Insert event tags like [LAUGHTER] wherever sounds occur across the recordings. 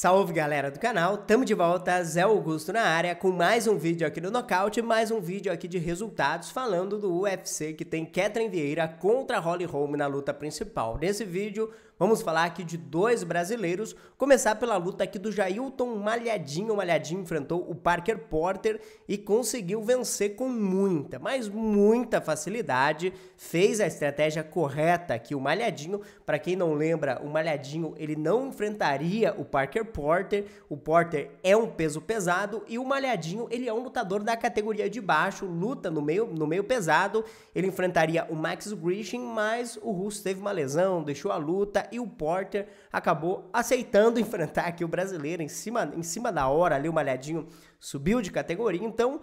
Salve galera do canal, tamo de volta, Zé Augusto na área com mais um vídeo aqui do Knockout, mais um vídeo aqui de resultados falando do UFC que tem Catherine Vieira contra Holly Holm na luta principal. Nesse vídeo Vamos falar aqui de dois brasileiros, começar pela luta aqui do Jailton Malhadinho. O Malhadinho enfrentou o Parker Porter e conseguiu vencer com muita, mas muita facilidade. Fez a estratégia correta aqui o Malhadinho. Para quem não lembra, o Malhadinho ele não enfrentaria o Parker Porter. O Porter é um peso pesado e o Malhadinho ele é um lutador da categoria de baixo, luta no meio, no meio pesado. Ele enfrentaria o Max Grishin, mas o Russo teve uma lesão, deixou a luta e o Porter acabou aceitando [LAUGHS] enfrentar aqui o brasileiro em cima, em cima da hora ali, o Malhadinho subiu de categoria, então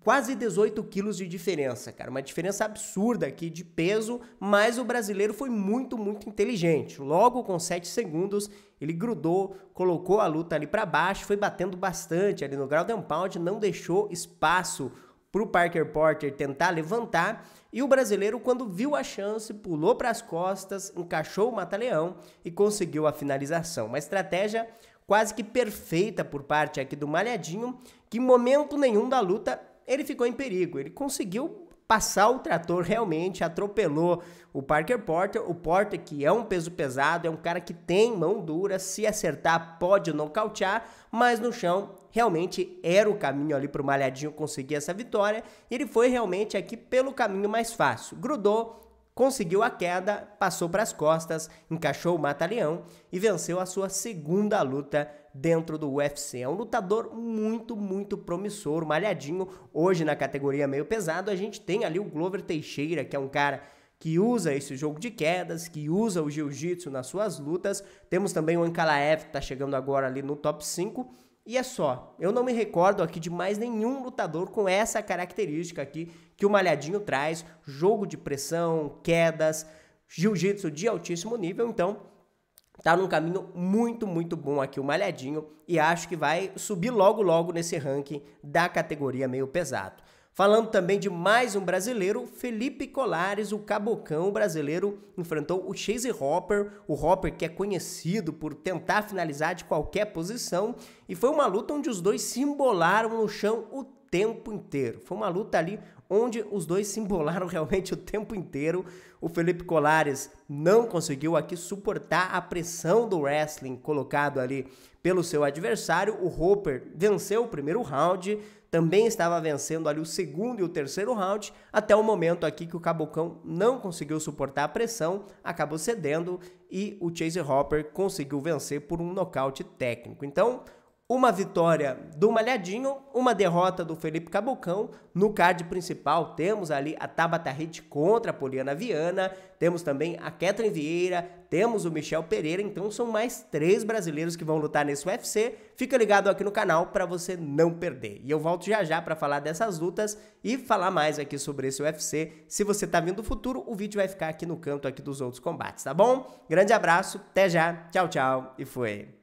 quase 18 quilos de diferença, cara. Uma diferença absurda aqui de peso, mas o brasileiro foi muito, muito inteligente. Logo com 7 segundos, ele grudou, colocou a luta ali para baixo, foi batendo bastante ali no ground and pound, não deixou espaço para o Parker Porter tentar levantar. E o brasileiro, quando viu a chance, pulou para as costas, encaixou o Mataleão e conseguiu a finalização. Uma estratégia quase que perfeita por parte aqui do Malhadinho, que em momento nenhum da luta ele ficou em perigo. Ele conseguiu passar o trator realmente, atropelou o Parker Porter. O Porter, que é um peso pesado, é um cara que tem mão dura, se acertar pode nocautear, mas no chão realmente era o caminho ali para o Malhadinho conseguir essa vitória. e Ele foi realmente aqui pelo caminho mais fácil. Grudou, conseguiu a queda, passou para as costas, encaixou o Mataleão e venceu a sua segunda luta dentro do UFC. É um lutador muito, muito promissor, malhadinho. Hoje na categoria meio pesado, a gente tem ali o Glover Teixeira, que é um cara que usa esse jogo de quedas, que usa o jiu-jitsu nas suas lutas. Temos também o Ankalaev, que está chegando agora ali no top 5. E é só. Eu não me recordo aqui de mais nenhum lutador com essa característica aqui que o Malhadinho traz: jogo de pressão, quedas, jiu-jitsu de altíssimo nível. Então, tá num caminho muito, muito bom aqui o Malhadinho e acho que vai subir logo, logo nesse ranking da categoria meio pesado. Falando também de mais um brasileiro, Felipe Colares, o cabocão brasileiro, enfrentou o Chase Hopper, o Hopper que é conhecido por tentar finalizar de qualquer posição, e foi uma luta onde os dois se embolaram no chão o tempo inteiro. Foi uma luta ali onde os dois se embolaram [LAUGHS] realmente o tempo inteiro. O Felipe Colares não conseguiu aqui suportar a pressão do wrestling colocado ali pelo seu adversário. O Roper venceu o primeiro round, também estava vencendo ali o segundo e o terceiro round, até o momento aqui que o Cabocão não conseguiu suportar a pressão, acabou cedendo e o Chase Hopper conseguiu vencer por um nocaute técnico. Então, uma vitória do Malhadinho, uma derrota do Felipe Cabocão. No card principal temos ali a Tabata Hit contra a Poliana Viana, temos também a Ketrin Vieira, temos o Michel Pereira, então são mais três brasileiros que vão lutar nesse UFC. Fica ligado aqui no canal para você não perder. E eu volto já já para falar dessas lutas e falar mais aqui sobre esse UFC. Se você está vindo do futuro, o vídeo vai ficar aqui no canto aqui dos outros combates, tá bom? Grande abraço, até já, tchau, tchau e foi.